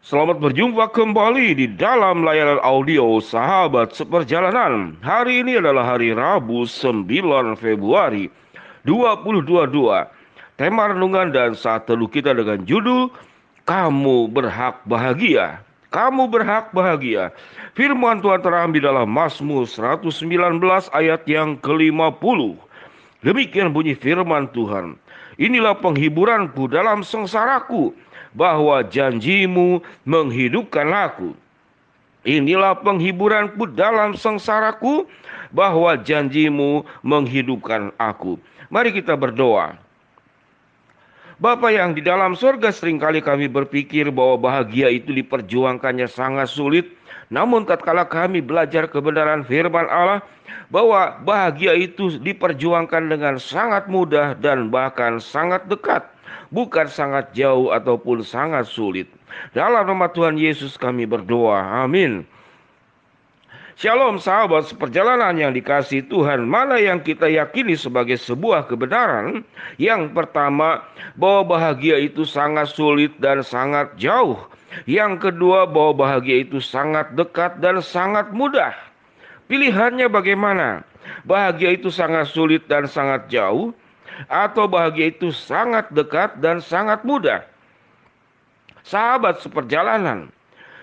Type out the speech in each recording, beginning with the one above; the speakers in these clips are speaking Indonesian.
Selamat berjumpa kembali di dalam layanan audio Sahabat Seperjalanan. Hari ini adalah hari Rabu 9 Februari 2022. Tema renungan dan saat teduh kita dengan judul Kamu Berhak Bahagia. Kamu berhak bahagia. Firman Tuhan terambil dalam Mazmur 119 ayat yang ke-50. Demikian bunyi firman Tuhan. Inilah penghiburanku dalam sengsaraku bahwa janjimu menghidupkan aku. Inilah penghiburanku dalam sengsaraku bahwa janjimu menghidupkan aku. Mari kita berdoa. Bapa yang di dalam surga seringkali kami berpikir bahwa bahagia itu diperjuangkannya sangat sulit. Namun tatkala kami belajar kebenaran firman Allah bahwa bahagia itu diperjuangkan dengan sangat mudah dan bahkan sangat dekat bukan sangat jauh ataupun sangat sulit. Dalam nama Tuhan Yesus kami berdoa. Amin. Shalom sahabat, Perjalanan yang dikasih Tuhan, mana yang kita yakini sebagai sebuah kebenaran? Yang pertama, bahwa bahagia itu sangat sulit dan sangat jauh. Yang kedua, bahwa bahagia itu sangat dekat dan sangat mudah. Pilihannya bagaimana? Bahagia itu sangat sulit dan sangat jauh, atau bahagia itu sangat dekat dan sangat mudah. Sahabat seperjalanan.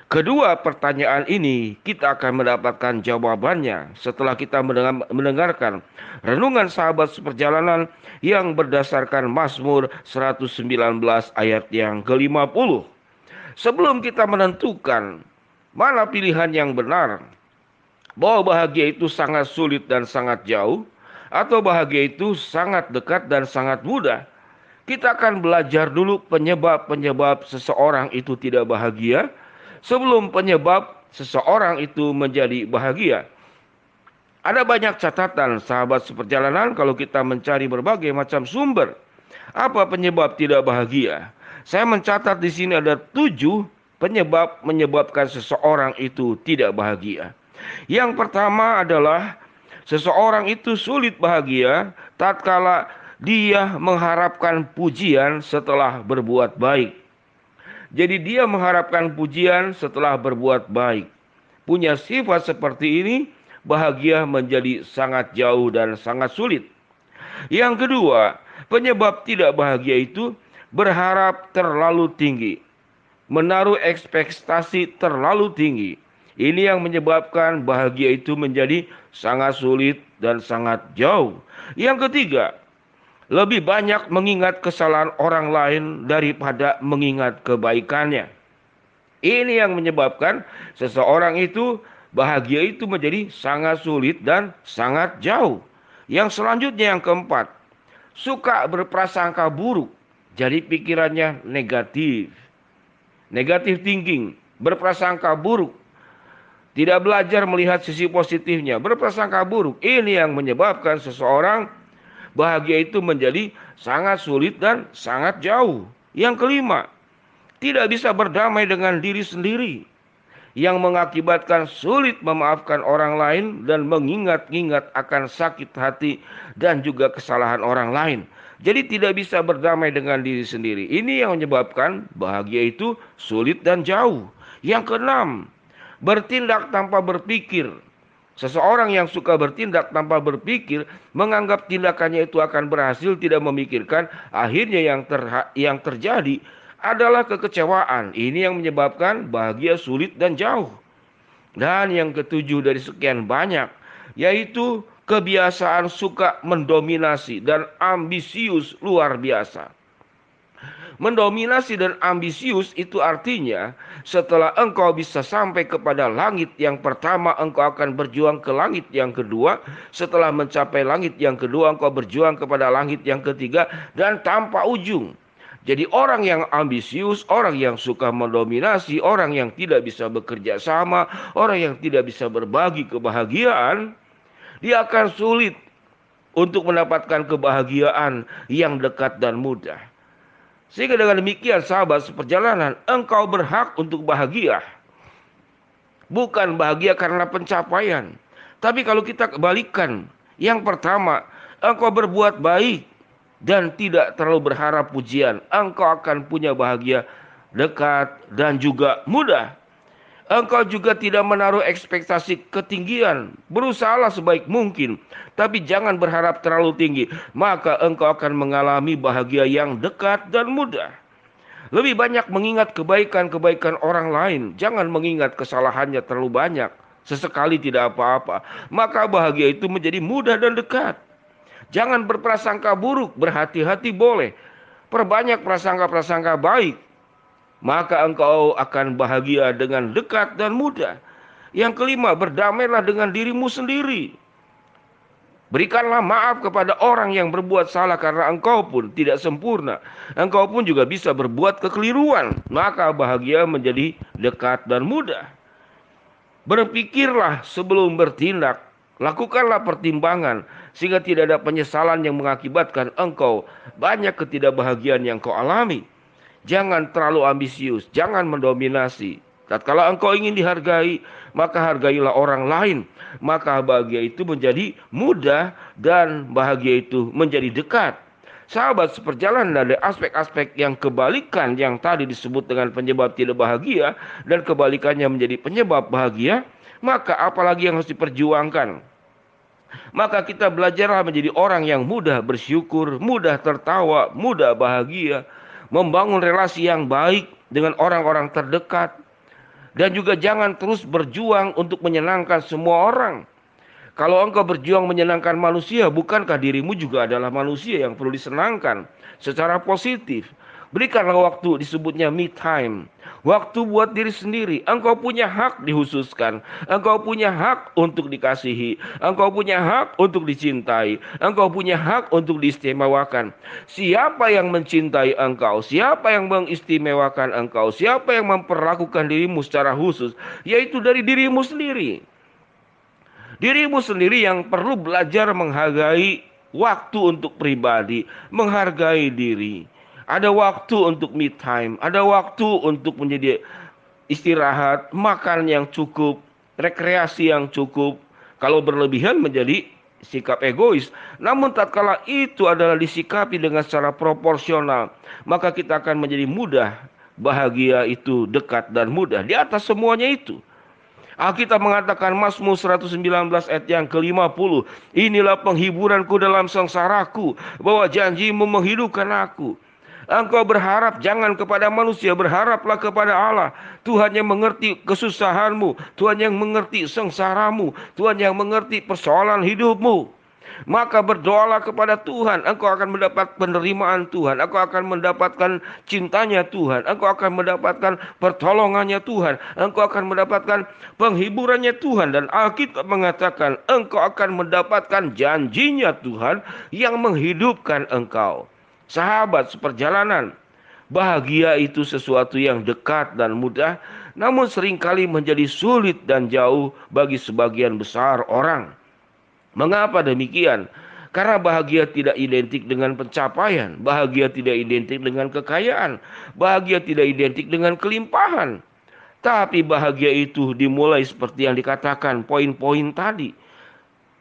Kedua pertanyaan ini kita akan mendapatkan jawabannya setelah kita mendengarkan renungan sahabat seperjalanan yang berdasarkan Mazmur 119 ayat yang ke-50. Sebelum kita menentukan mana pilihan yang benar, bahwa bahagia itu sangat sulit dan sangat jauh, atau bahagia itu sangat dekat dan sangat mudah. Kita akan belajar dulu penyebab-penyebab seseorang itu tidak bahagia sebelum penyebab seseorang itu menjadi bahagia. Ada banyak catatan sahabat seperjalanan kalau kita mencari berbagai macam sumber. Apa penyebab tidak bahagia? Saya mencatat di sini ada tujuh penyebab menyebabkan seseorang itu tidak bahagia. Yang pertama adalah Seseorang itu sulit bahagia tatkala dia mengharapkan pujian setelah berbuat baik. Jadi dia mengharapkan pujian setelah berbuat baik. Punya sifat seperti ini, bahagia menjadi sangat jauh dan sangat sulit. Yang kedua, penyebab tidak bahagia itu berharap terlalu tinggi, menaruh ekspektasi terlalu tinggi ini yang menyebabkan bahagia itu menjadi sangat sulit dan sangat jauh. Yang ketiga, lebih banyak mengingat kesalahan orang lain daripada mengingat kebaikannya. Ini yang menyebabkan seseorang itu bahagia itu menjadi sangat sulit dan sangat jauh. Yang selanjutnya yang keempat, suka berprasangka buruk, jadi pikirannya negatif. Negatif thinking, berprasangka buruk, tidak belajar melihat sisi positifnya, berprasangka buruk. Ini yang menyebabkan seseorang bahagia itu menjadi sangat sulit dan sangat jauh. Yang kelima, tidak bisa berdamai dengan diri sendiri yang mengakibatkan sulit memaafkan orang lain dan mengingat-ingat akan sakit hati dan juga kesalahan orang lain. Jadi tidak bisa berdamai dengan diri sendiri. Ini yang menyebabkan bahagia itu sulit dan jauh. Yang keenam, bertindak tanpa berpikir. Seseorang yang suka bertindak tanpa berpikir, menganggap tindakannya itu akan berhasil, tidak memikirkan, akhirnya yang ter yang terjadi adalah kekecewaan. Ini yang menyebabkan bahagia sulit dan jauh. Dan yang ketujuh dari sekian banyak, yaitu kebiasaan suka mendominasi dan ambisius luar biasa. Mendominasi dan ambisius itu artinya setelah engkau bisa sampai kepada langit yang pertama engkau akan berjuang ke langit yang kedua, setelah mencapai langit yang kedua engkau berjuang kepada langit yang ketiga dan tanpa ujung. Jadi orang yang ambisius, orang yang suka mendominasi, orang yang tidak bisa bekerja sama, orang yang tidak bisa berbagi kebahagiaan, dia akan sulit untuk mendapatkan kebahagiaan yang dekat dan mudah. Sehingga dengan demikian sahabat seperjalanan engkau berhak untuk bahagia. Bukan bahagia karena pencapaian. Tapi kalau kita kebalikan, yang pertama, engkau berbuat baik dan tidak terlalu berharap pujian. Engkau akan punya bahagia dekat dan juga mudah engkau juga tidak menaruh ekspektasi ketinggian. Berusahalah sebaik mungkin, tapi jangan berharap terlalu tinggi, maka engkau akan mengalami bahagia yang dekat dan mudah. Lebih banyak mengingat kebaikan-kebaikan orang lain, jangan mengingat kesalahannya terlalu banyak. Sesekali tidak apa-apa, maka bahagia itu menjadi mudah dan dekat. Jangan berprasangka buruk, berhati-hati boleh. Perbanyak prasangka-prasangka baik, maka engkau akan bahagia dengan dekat dan mudah. Yang kelima, berdamailah dengan dirimu sendiri. Berikanlah maaf kepada orang yang berbuat salah karena engkau pun tidak sempurna. Engkau pun juga bisa berbuat kekeliruan, maka bahagia menjadi dekat dan mudah. Berpikirlah sebelum bertindak, lakukanlah pertimbangan sehingga tidak ada penyesalan yang mengakibatkan engkau banyak ketidakbahagiaan yang kau alami. Jangan terlalu ambisius, jangan mendominasi. Kalau engkau ingin dihargai, maka hargailah orang lain. Maka bahagia itu menjadi mudah dan bahagia itu menjadi dekat. Sahabat seperjalanan dari aspek-aspek yang kebalikan yang tadi disebut dengan penyebab tidak bahagia dan kebalikannya menjadi penyebab bahagia, maka apalagi yang harus diperjuangkan? Maka kita belajarlah menjadi orang yang mudah bersyukur, mudah tertawa, mudah bahagia, membangun relasi yang baik dengan orang-orang terdekat, dan juga jangan terus berjuang untuk menyenangkan semua orang. Kalau engkau berjuang menyenangkan manusia, bukankah dirimu juga adalah manusia yang perlu disenangkan secara positif? Berikanlah waktu disebutnya me time. Waktu buat diri sendiri. Engkau punya hak dihususkan. Engkau punya hak untuk dikasihi. Engkau punya hak untuk dicintai. Engkau punya hak untuk diistimewakan. Siapa yang mencintai engkau? Siapa yang mengistimewakan engkau? Siapa yang memperlakukan dirimu secara khusus? Yaitu dari dirimu sendiri. Dirimu sendiri yang perlu belajar menghargai waktu untuk pribadi, menghargai diri ada waktu untuk me time, ada waktu untuk menjadi istirahat, makan yang cukup, rekreasi yang cukup. Kalau berlebihan menjadi sikap egois. Namun tatkala itu adalah disikapi dengan secara proporsional, maka kita akan menjadi mudah bahagia itu dekat dan mudah di atas semuanya itu. Alkitab mengatakan Mazmur 119 ayat yang ke-50, inilah penghiburanku dalam sengsaraku, bahwa janjimu menghidupkan aku. Engkau berharap jangan kepada manusia, berharaplah kepada Allah. Tuhan yang mengerti kesusahanmu, Tuhan yang mengerti sengsaramu, Tuhan yang mengerti persoalan hidupmu. Maka berdoalah kepada Tuhan, engkau akan mendapat penerimaan Tuhan, engkau akan mendapatkan cintanya Tuhan, engkau akan mendapatkan pertolongannya Tuhan, engkau akan mendapatkan penghiburannya Tuhan dan Alkitab mengatakan engkau akan mendapatkan janjinya Tuhan yang menghidupkan engkau sahabat, seperjalanan. Bahagia itu sesuatu yang dekat dan mudah, namun seringkali menjadi sulit dan jauh bagi sebagian besar orang. Mengapa demikian? Karena bahagia tidak identik dengan pencapaian, bahagia tidak identik dengan kekayaan, bahagia tidak identik dengan kelimpahan. Tapi bahagia itu dimulai seperti yang dikatakan poin-poin tadi.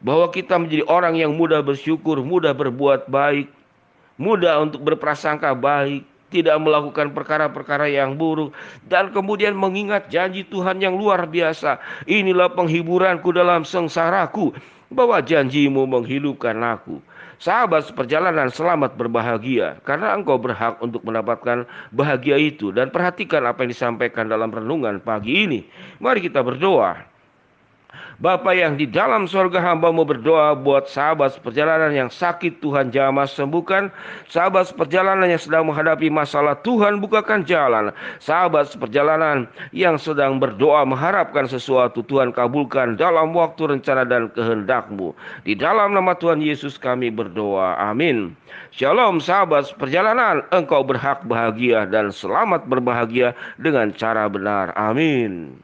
Bahwa kita menjadi orang yang mudah bersyukur, mudah berbuat baik, mudah untuk berprasangka baik, tidak melakukan perkara-perkara yang buruk, dan kemudian mengingat janji Tuhan yang luar biasa. Inilah penghiburanku dalam sengsaraku, bahwa janjimu menghidupkan aku. Sahabat seperjalanan selamat berbahagia karena engkau berhak untuk mendapatkan bahagia itu dan perhatikan apa yang disampaikan dalam renungan pagi ini. Mari kita berdoa. Bapak yang di dalam sorga hamba hambamu berdoa buat sahabat perjalanan yang sakit Tuhan jamah sembuhkan. Sahabat perjalanan yang sedang menghadapi masalah Tuhan bukakan jalan. Sahabat perjalanan yang sedang berdoa mengharapkan sesuatu Tuhan kabulkan dalam waktu rencana dan kehendakmu. Di dalam nama Tuhan Yesus kami berdoa. Amin. Shalom sahabat perjalanan. Engkau berhak bahagia dan selamat berbahagia dengan cara benar. Amin.